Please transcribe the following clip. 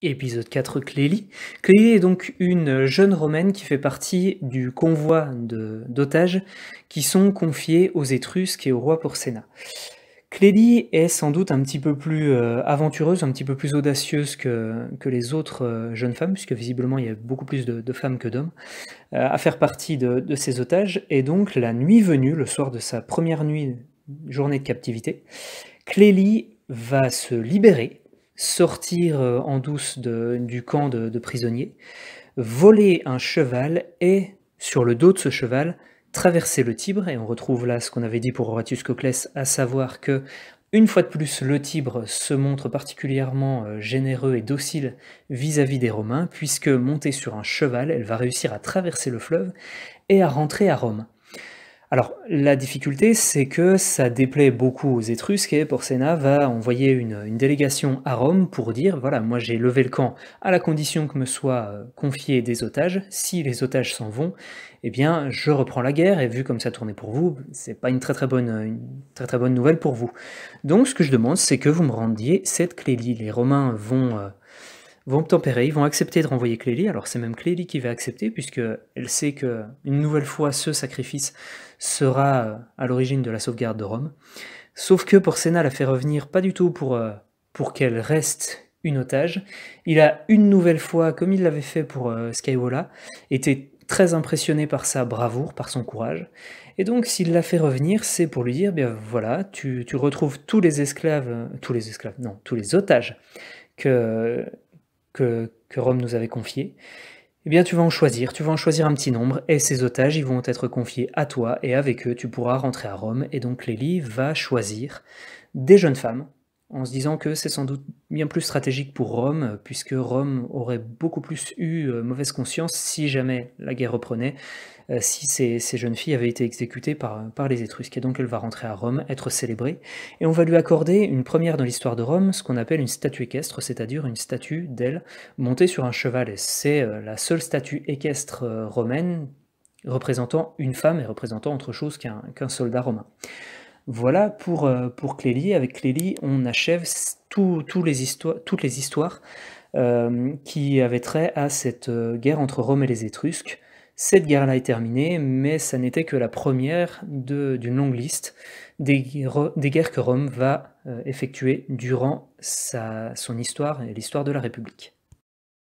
Épisode 4, Clélie. Clélie est donc une jeune romaine qui fait partie du convoi d'otages qui sont confiés aux Étrusques et au roi Porcena. Clélie est sans doute un petit peu plus euh, aventureuse, un petit peu plus audacieuse que, les autres euh, jeunes femmes, puisque visiblement il y a beaucoup plus de, femmes que d'hommes, euh, à faire partie de, de ces otages. Et donc la nuit venue, le soir de sa première nuit, journée de captivité, Clélie va se libérer sortir euh, en douce du camp de, prisonniers, voler un cheval et, sur le dos de ce cheval, traverser le Tibre, et on retrouve là ce qu'on avait dit pour Horatius Coclès, à savoir que, une fois de plus, le Tibre se montre particulièrement euh, généreux et docile vis-à-vis -vis des Romains, puisque montée sur un cheval, elle va réussir à traverser le fleuve et à rentrer à Rome. Alors, la difficulté, c'est que ça déplaît beaucoup aux Étrusques et Porcena va envoyer une, délégation à Rome pour dire voilà, moi j'ai levé le camp à la condition que me soient euh, confiés des otages. Si les otages s'en vont, eh bien, je reprends la guerre et vu comme ça tournait pour vous, c'est pas une très très bonne, une très très bonne nouvelle pour vous. Donc, ce que je demande, c'est que vous me rendiez cette clé Les Romains vont. Euh, vont tempérer, ils vont accepter de renvoyer Clélie. Alors c'est même Clélie qui va accepter puisque elle sait que une nouvelle fois ce sacrifice sera euh, à l'origine de la sauvegarde de Rome. Sauf que Porcena la fait revenir pas du tout pour, euh, pour qu'elle reste une otage. Il a une nouvelle fois, comme il l'avait fait pour euh, Skywalla, été très impressionné par sa bravoure, par son courage. Et donc, s'il l'a fait revenir, c'est pour lui dire, bien voilà, tu, tu, retrouves tous les esclaves, tous les esclaves, non, tous les otages que, que, Rome nous avait confié. eh bien tu vas en choisir, tu vas en choisir un petit nombre, et ces otages, ils vont être confiés à toi, et avec eux, tu pourras rentrer à Rome, et donc Lélie va choisir des jeunes femmes en se disant que c'est sans doute bien plus stratégique pour Rome, puisque Rome aurait beaucoup plus eu euh, mauvaise conscience si jamais la guerre reprenait, euh, si ces, jeunes filles avaient été exécutées par, les Étrusques. Et donc elle va rentrer à Rome, être célébrée, et on va lui accorder une première dans l'histoire de Rome, ce qu'on appelle une statue équestre, c'est-à-dire une statue d'elle montée sur un cheval. et C'est euh, la seule statue équestre romaine représentant une femme et représentant autre chose qu'un soldat romain. Voilà pour, euh, pour Clélie. Avec Clélie, on achève les toutes les histoires euh, qui avaient trait à cette euh, guerre entre Rome et les Étrusques. Cette guerre-là est terminée, mais ça n'était que la première d'une longue liste des, des, guerres que Rome va effectuer durant sa, son histoire et l'histoire de la République.